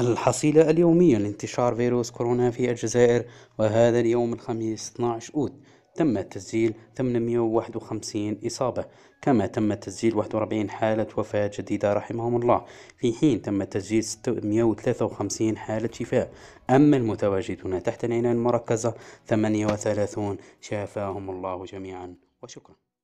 الحصيلة اليومية لانتشار فيروس كورونا في الجزائر وهذا اليوم الخميس 12 أوت تم تسجيل 851 إصابة كما تم تسجيل 41 حالة وفاة جديدة رحمهم الله في حين تم تسجيل 653 حالة شفاء أما المتواجدون تحت العناية المركزة 38 شافاهم الله جميعا وشكرا